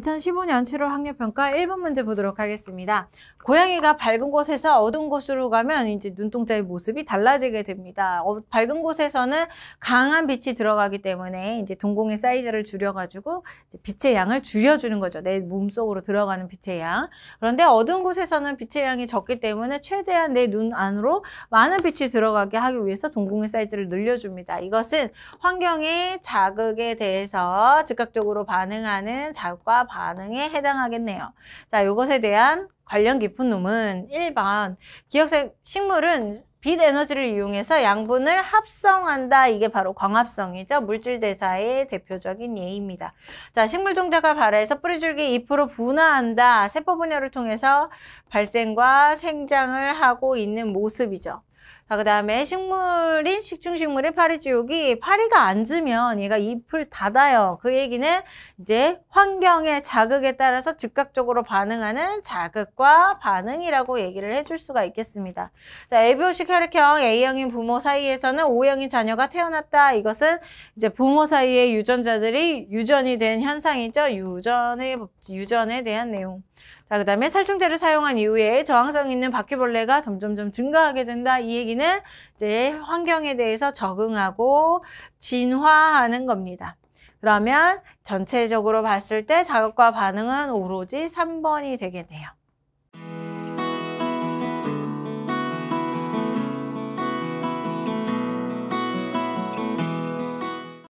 2015년 7월 학력평가 1번 문제 보도록 하겠습니다. 고양이가 밝은 곳에서 어두운 곳으로 가면 이제 눈동자의 모습이 달라지게 됩니다. 어, 밝은 곳에서는 강한 빛이 들어가기 때문에 이제 동공의 사이즈를 줄여가지고 빛의 양을 줄여주는 거죠. 내 몸속으로 들어가는 빛의 양. 그런데 어두운 곳에서는 빛의 양이 적기 때문에 최대한 내 눈 안으로 많은 빛이 들어가게 하기 위해서 동공의 사이즈를 늘려줍니다. 이것은 환경의 자극에 대해서 즉각적으로 반응하는 자극과 반응에 해당하겠네요. 자, 이것에 대한 관련 깊은 놈은 1번 기억색 식물은 빛 에너지를 이용해서 양분을 합성한다. 이게 바로 광합성이죠. 물질 대사의 대표적인 예입니다. 자, 식물 종자가 발화해서 뿌리줄기 잎으로 분화한다. 세포 분열을 통해서 발생과 생장을 하고 있는 모습이죠. 자, 아, 그 다음에 식물인 식중식물의 파리지옥이 파리가 앉으면 얘가 잎을 닫아요. 그 얘기는 이제 환경의 자극에 따라서 즉각적으로 반응하는 자극과 반응이라고 얘기를 해줄 수가 있겠습니다. 자, 에비오식 혈액형 A형인 부모 사이에서는 O형인 자녀가 태어났다. 이것은 이제 부모 사이의 유전자들이 유전이 된 현상이죠. 유전의 유전에 대한 내용. 자, 그 다음에 살충제를 사용한 이후에 저항성 있는 바퀴벌레가 점점점 증가하게 된다. 이 얘기는 우리는 이제 환경에 대해서 적응하고 진화하는 겁니다. 그러면 전체적으로 봤을 때 자극과 반응은 오로지 3번이 되게돼요